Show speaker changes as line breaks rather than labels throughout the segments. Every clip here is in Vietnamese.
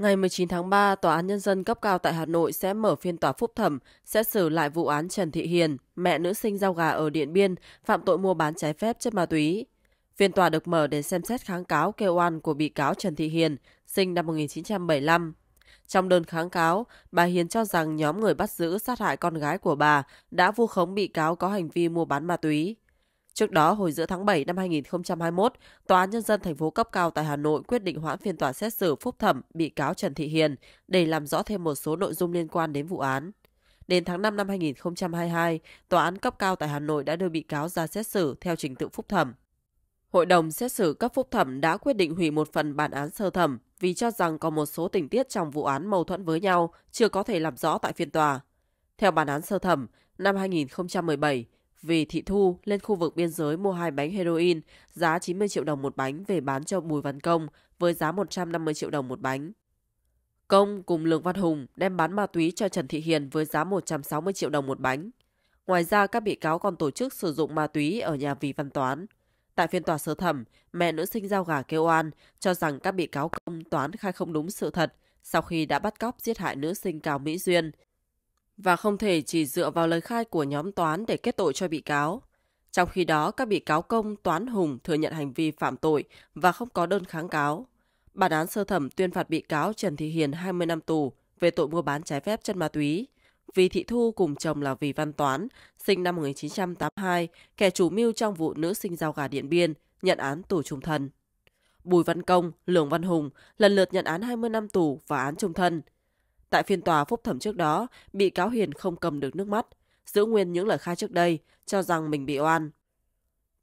Ngày 19 tháng 3, Tòa án Nhân dân cấp cao tại Hà Nội sẽ mở phiên tòa phúc thẩm xét xử lại vụ án Trần Thị Hiền, mẹ nữ sinh giao gà ở Điện Biên, phạm tội mua bán trái phép chất ma túy. Phiên tòa được mở để xem xét kháng cáo kêu oan của bị cáo Trần Thị Hiền, sinh năm 1975. Trong đơn kháng cáo, bà Hiền cho rằng nhóm người bắt giữ sát hại con gái của bà đã vu khống bị cáo có hành vi mua bán ma túy. Trước đó, hồi giữa tháng 7 năm 2021, Tòa án Nhân dân thành phố cấp cao tại Hà Nội quyết định hoãn phiên tòa xét xử phúc thẩm bị cáo Trần Thị Hiền để làm rõ thêm một số nội dung liên quan đến vụ án. Đến tháng 5 năm 2022, Tòa án cấp cao tại Hà Nội đã đưa bị cáo ra xét xử theo trình tự phúc thẩm. Hội đồng xét xử cấp phúc thẩm đã quyết định hủy một phần bản án sơ thẩm vì cho rằng có một số tình tiết trong vụ án mâu thuẫn với nhau chưa có thể làm rõ tại phiên tòa. Theo bản án sơ thẩm, năm 2017, vì thị thu lên khu vực biên giới mua hai bánh heroin giá 90 triệu đồng một bánh về bán cho Bùi Văn Công với giá 150 triệu đồng một bánh. Công cùng Lương Văn Hùng đem bán ma túy cho Trần Thị Hiền với giá 160 triệu đồng một bánh. Ngoài ra, các bị cáo còn tổ chức sử dụng ma túy ở nhà Vì Văn Toán. Tại phiên tòa sơ thẩm, mẹ nữ sinh giao gà kêu oan cho rằng các bị cáo công toán khai không đúng sự thật sau khi đã bắt cóc giết hại nữ sinh Cao Mỹ Duyên, và không thể chỉ dựa vào lời khai của nhóm toán để kết tội cho bị cáo. Trong khi đó, các bị cáo công Toán Hùng thừa nhận hành vi phạm tội và không có đơn kháng cáo. Bản án sơ thẩm tuyên phạt bị cáo Trần Thị Hiền 20 năm tù về tội mua bán trái phép chân ma túy. Vì Thị Thu cùng chồng là Vì Văn Toán, sinh năm 1982, kẻ chủ mưu trong vụ nữ sinh giao gà Điện Biên, nhận án tù trung thân. Bùi Văn Công, Lường Văn Hùng lần lượt nhận án 20 năm tù và án trung thân. Tại phiên tòa phúc thẩm trước đó, bị cáo Hiền không cầm được nước mắt, giữ nguyên những lời khai trước đây, cho rằng mình bị oan.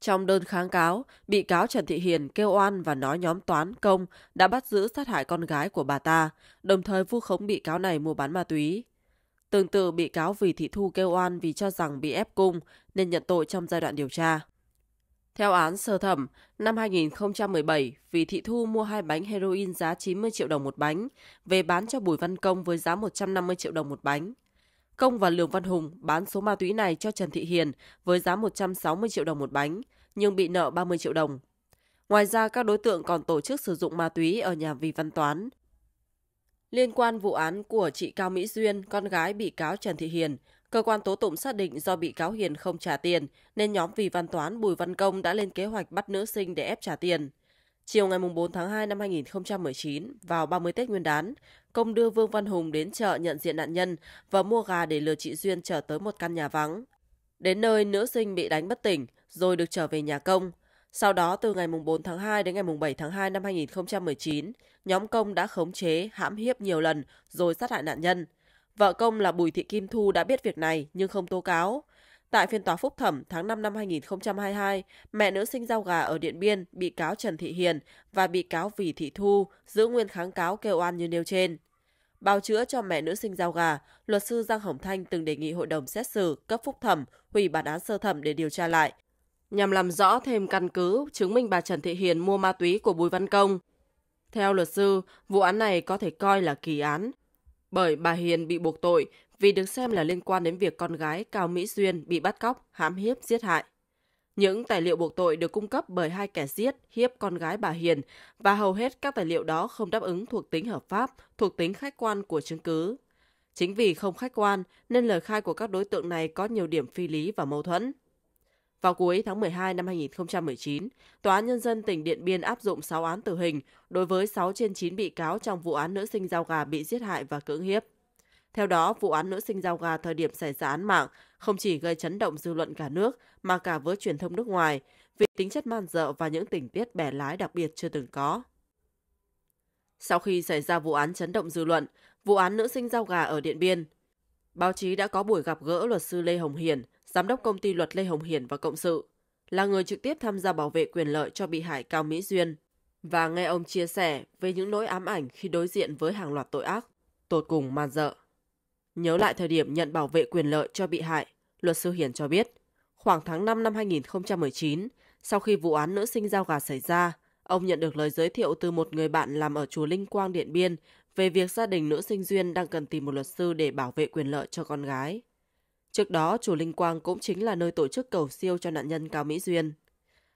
Trong đơn kháng cáo, bị cáo Trần Thị Hiền kêu oan và nói nhóm toán công đã bắt giữ sát hại con gái của bà ta, đồng thời vu khống bị cáo này mua bán ma túy. Tương tự, bị cáo Vì Thị Thu kêu oan vì cho rằng bị ép cung nên nhận tội trong giai đoạn điều tra. Theo án sơ thẩm, năm 2017, vì Thị Thu mua hai bánh heroin giá 90 triệu đồng một bánh, về bán cho Bùi Văn Công với giá 150 triệu đồng một bánh. Công và Lường Văn Hùng bán số ma túy này cho Trần Thị Hiền với giá 160 triệu đồng một bánh, nhưng bị nợ 30 triệu đồng. Ngoài ra, các đối tượng còn tổ chức sử dụng ma túy ở nhà Vì Văn Toán. Liên quan vụ án của chị Cao Mỹ Duyên, con gái bị cáo Trần Thị Hiền, Cơ quan tố tụng xác định do bị cáo Hiền không trả tiền nên nhóm Vì Văn Toán Bùi Văn Công đã lên kế hoạch bắt nữ sinh để ép trả tiền. Chiều ngày 4 tháng 2 năm 2019, vào 30 Tết Nguyên đán, Công đưa Vương Văn Hùng đến chợ nhận diện nạn nhân và mua gà để lừa chị Duyên trở tới một căn nhà vắng. Đến nơi, nữ sinh bị đánh bất tỉnh rồi được trở về nhà Công. Sau đó, từ ngày 4 tháng 2 đến ngày 7 tháng 2 năm 2019, nhóm Công đã khống chế, hãm hiếp nhiều lần rồi sát hại nạn nhân – Vợ công là Bùi Thị Kim Thu đã biết việc này nhưng không tố cáo. Tại phiên tòa phúc thẩm tháng 5 năm 2022, mẹ nữ sinh rau gà ở Điện Biên, bị cáo Trần Thị Hiền và bị cáo Vì Thị Thu giữ nguyên kháng cáo kêu oan như nêu trên. Bào chữa cho mẹ nữ sinh rau gà, luật sư Giang Hồng Thanh từng đề nghị hội đồng xét xử cấp phúc thẩm hủy bản án sơ thẩm để điều tra lại, nhằm làm rõ thêm căn cứ chứng minh bà Trần Thị Hiền mua ma túy của Bùi Văn Công. Theo luật sư, vụ án này có thể coi là kỳ án bởi bà Hiền bị buộc tội vì được xem là liên quan đến việc con gái Cao Mỹ Duyên bị bắt cóc, hãm hiếp, giết hại. Những tài liệu buộc tội được cung cấp bởi hai kẻ giết, hiếp con gái bà Hiền và hầu hết các tài liệu đó không đáp ứng thuộc tính hợp pháp, thuộc tính khách quan của chứng cứ. Chính vì không khách quan nên lời khai của các đối tượng này có nhiều điểm phi lý và mâu thuẫn. Vào cuối tháng 12 năm 2019, Tòa án Nhân dân tỉnh Điện Biên áp dụng 6 án tử hình đối với 6 trên 9 bị cáo trong vụ án nữ sinh giao gà bị giết hại và cưỡng hiếp. Theo đó, vụ án nữ sinh giao gà thời điểm xảy ra án mạng không chỉ gây chấn động dư luận cả nước mà cả với truyền thông nước ngoài vì tính chất man dợ và những tình tiết bẻ lái đặc biệt chưa từng có. Sau khi xảy ra vụ án chấn động dư luận, vụ án nữ sinh giao gà ở Điện Biên, báo chí đã có buổi gặp gỡ luật sư Lê Hồng Hiền, giám đốc công ty luật Lê Hồng Hiển và Cộng sự, là người trực tiếp tham gia bảo vệ quyền lợi cho bị hại Cao Mỹ Duyên và nghe ông chia sẻ về những nỗi ám ảnh khi đối diện với hàng loạt tội ác, tột cùng man dợ. Nhớ lại thời điểm nhận bảo vệ quyền lợi cho bị hại, luật sư Hiền cho biết, khoảng tháng 5 năm 2019, sau khi vụ án nữ sinh giao gà xảy ra, ông nhận được lời giới thiệu từ một người bạn làm ở chùa Linh Quang Điện Biên về việc gia đình nữ sinh Duyên đang cần tìm một luật sư để bảo vệ quyền lợi cho con gái. Trước đó, chùa Linh Quang cũng chính là nơi tổ chức cầu siêu cho nạn nhân Cao Mỹ Duyên.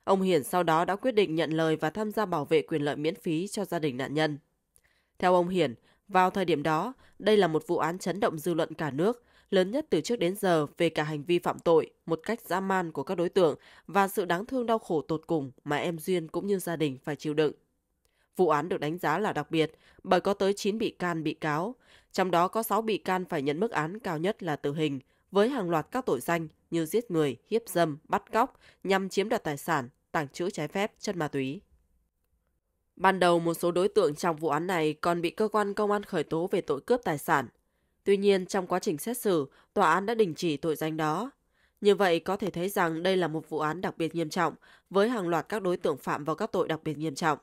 Ông Hiển sau đó đã quyết định nhận lời và tham gia bảo vệ quyền lợi miễn phí cho gia đình nạn nhân. Theo ông Hiển, vào thời điểm đó, đây là một vụ án chấn động dư luận cả nước, lớn nhất từ trước đến giờ về cả hành vi phạm tội, một cách dã man của các đối tượng và sự đáng thương đau khổ tột cùng mà em Duyên cũng như gia đình phải chịu đựng. Vụ án được đánh giá là đặc biệt bởi có tới 9 bị can bị cáo, trong đó có 6 bị can phải nhận mức án cao nhất là tử hình với hàng loạt các tội danh như giết người, hiếp dâm, bắt cóc nhằm chiếm đoạt tài sản, tàng trữ trái phép chất ma túy. Ban đầu một số đối tượng trong vụ án này còn bị cơ quan công an khởi tố về tội cướp tài sản. Tuy nhiên trong quá trình xét xử, tòa án đã đình chỉ tội danh đó. Như vậy có thể thấy rằng đây là một vụ án đặc biệt nghiêm trọng với hàng loạt các đối tượng phạm vào các tội đặc biệt nghiêm trọng.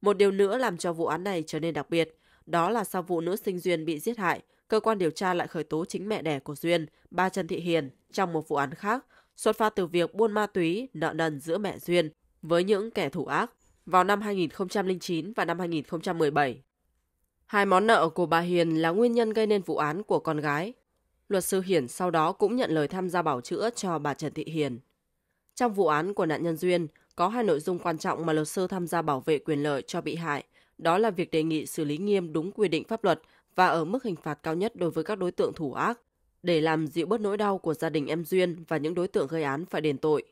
Một điều nữa làm cho vụ án này trở nên đặc biệt, đó là sau vụ nữ sinh duyên bị giết hại, cơ quan điều tra lại khởi tố chính mẹ đẻ của Duyên, bà Trần Thị Hiền, trong một vụ án khác, xuất phát từ việc buôn ma túy nợ nần giữa mẹ Duyên với những kẻ thủ ác vào năm 2009 và năm 2017. Hai món nợ của bà Hiền là nguyên nhân gây nên vụ án của con gái. Luật sư Hiển sau đó cũng nhận lời tham gia bảo chữa cho bà Trần Thị Hiền. Trong vụ án của nạn nhân Duyên, có hai nội dung quan trọng mà luật sư tham gia bảo vệ quyền lợi cho bị hại, đó là việc đề nghị xử lý nghiêm đúng quy định pháp luật và ở mức hình phạt cao nhất đối với các đối tượng thủ ác để làm dịu bớt nỗi đau của gia đình em Duyên và những đối tượng gây án phải đền tội.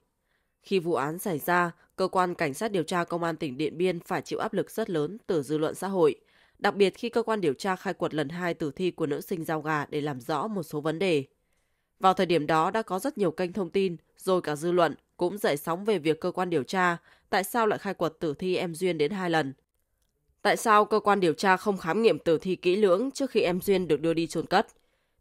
Khi vụ án xảy ra, cơ quan cảnh sát điều tra công an tỉnh Điện Biên phải chịu áp lực rất lớn từ dư luận xã hội, đặc biệt khi cơ quan điều tra khai quật lần hai tử thi của nữ sinh giao gà để làm rõ một số vấn đề. Vào thời điểm đó đã có rất nhiều kênh thông tin, rồi cả dư luận cũng dậy sóng về việc cơ quan điều tra tại sao lại khai quật tử thi em Duyên đến hai lần – tại sao cơ quan điều tra không khám nghiệm tử thi kỹ lưỡng trước khi em Duyên được đưa đi chôn cất.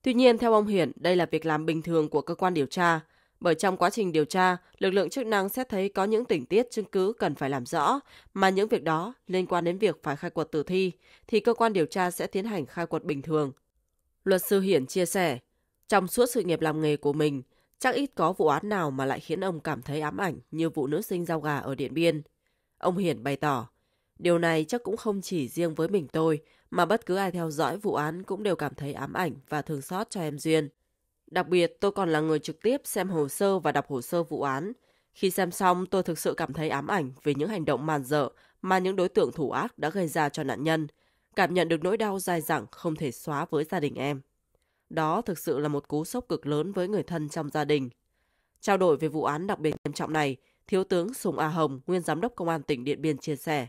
Tuy nhiên, theo ông Hiển, đây là việc làm bình thường của cơ quan điều tra, bởi trong quá trình điều tra, lực lượng chức năng sẽ thấy có những tình tiết chứng cứ cần phải làm rõ, mà những việc đó liên quan đến việc phải khai quật tử thi, thì cơ quan điều tra sẽ tiến hành khai quật bình thường. Luật sư Hiển chia sẻ, trong suốt sự nghiệp làm nghề của mình, chắc ít có vụ án nào mà lại khiến ông cảm thấy ám ảnh như vụ nữ sinh giao gà ở Điện Biên. Ông Hiển bày tỏ, Điều này chắc cũng không chỉ riêng với mình tôi, mà bất cứ ai theo dõi vụ án cũng đều cảm thấy ám ảnh và thương xót cho em Duyên. Đặc biệt, tôi còn là người trực tiếp xem hồ sơ và đọc hồ sơ vụ án. Khi xem xong, tôi thực sự cảm thấy ám ảnh về những hành động man dợ mà những đối tượng thủ ác đã gây ra cho nạn nhân, cảm nhận được nỗi đau dai dẳng không thể xóa với gia đình em. Đó thực sự là một cú sốc cực lớn với người thân trong gia đình. Trao đổi về vụ án đặc biệt nghiêm trọng này, Thiếu tướng Sùng A Hồng, nguyên giám đốc công an tỉnh Điện Biên chia sẻ.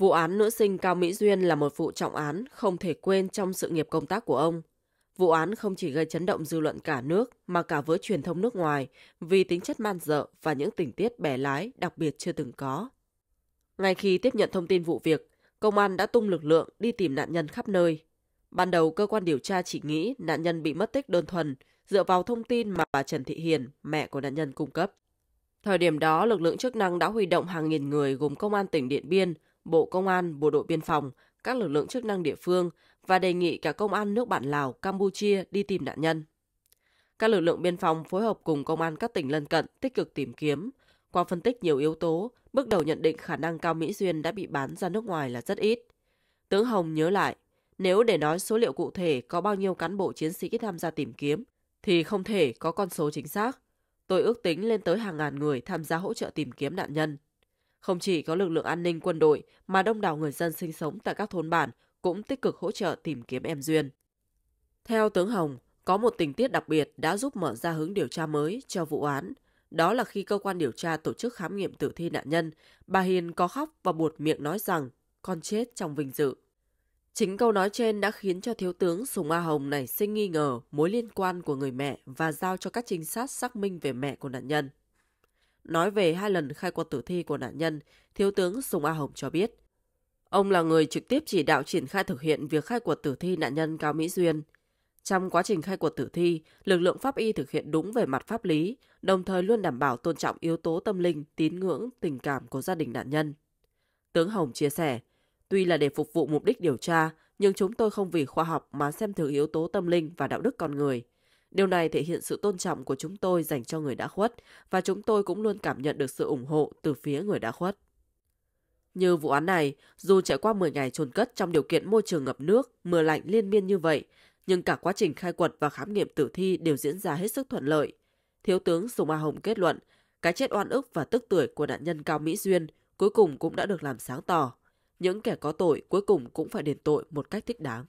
Vụ án nữ sinh Cao Mỹ Duyên là một vụ trọng án không thể quên trong sự nghiệp công tác của ông. Vụ án không chỉ gây chấn động dư luận cả nước mà cả với truyền thông nước ngoài vì tính chất man dợ và những tình tiết bẻ lái đặc biệt chưa từng có. Ngay khi tiếp nhận thông tin vụ việc, công an đã tung lực lượng đi tìm nạn nhân khắp nơi. Ban đầu cơ quan điều tra chỉ nghĩ nạn nhân bị mất tích đơn thuần dựa vào thông tin mà bà Trần Thị Hiền, mẹ của nạn nhân cung cấp. Thời điểm đó, lực lượng chức năng đã huy động hàng nghìn người gồm công an tỉnh Điện Biên, Bộ Công an, Bộ đội Biên phòng, các lực lượng chức năng địa phương và đề nghị cả công an nước bạn Lào, Campuchia đi tìm nạn nhân. Các lực lượng biên phòng phối hợp cùng công an các tỉnh lân cận tích cực tìm kiếm. Qua phân tích nhiều yếu tố, bước đầu nhận định khả năng Cao Mỹ Duyên đã bị bán ra nước ngoài là rất ít. Tướng Hồng nhớ lại, nếu để nói số liệu cụ thể có bao nhiêu cán bộ chiến sĩ tham gia tìm kiếm, thì không thể có con số chính xác. Tôi ước tính lên tới hàng ngàn người tham gia hỗ trợ tìm kiếm nạn nhân. Không chỉ có lực lượng an ninh quân đội mà đông đảo người dân sinh sống tại các thôn bản cũng tích cực hỗ trợ tìm kiếm em Duyên. Theo tướng Hồng, có một tình tiết đặc biệt đã giúp mở ra hướng điều tra mới cho vụ án. Đó là khi cơ quan điều tra tổ chức khám nghiệm tử thi nạn nhân, bà Hiền có khóc và buột miệng nói rằng con chết trong vinh dự. Chính câu nói trên đã khiến cho thiếu tướng Sùng A Hồng nảy sinh nghi ngờ mối liên quan của người mẹ và giao cho các trinh sát xác minh về mẹ của nạn nhân. Nói về hai lần khai quật tử thi của nạn nhân, Thiếu tướng Sùng A Hồng cho biết. Ông là người trực tiếp chỉ đạo triển khai thực hiện việc khai quật tử thi nạn nhân Cao Mỹ Duyên. Trong quá trình khai quật tử thi, lực lượng pháp y thực hiện đúng về mặt pháp lý, đồng thời luôn đảm bảo tôn trọng yếu tố tâm linh, tín ngưỡng, tình cảm của gia đình nạn nhân. Tướng Hồng chia sẻ, tuy là để phục vụ mục đích điều tra, nhưng chúng tôi không vì khoa học mà xem thường yếu tố tâm linh và đạo đức con người – Điều này thể hiện sự tôn trọng của chúng tôi dành cho người đã khuất và chúng tôi cũng luôn cảm nhận được sự ủng hộ từ phía người đã khuất. Như vụ án này, dù trải qua 10 ngày chôn cất trong điều kiện môi trường ngập nước, mưa lạnh liên miên như vậy, nhưng cả quá trình khai quật và khám nghiệm tử thi đều diễn ra hết sức thuận lợi. Thiếu tướng Sùng A Hồng kết luận, cái chết oan ức và tức tuổi của nạn nhân Cao Mỹ Duyên cuối cùng cũng đã được làm sáng tỏ. Những kẻ có tội cuối cùng cũng phải đền tội một cách thích đáng.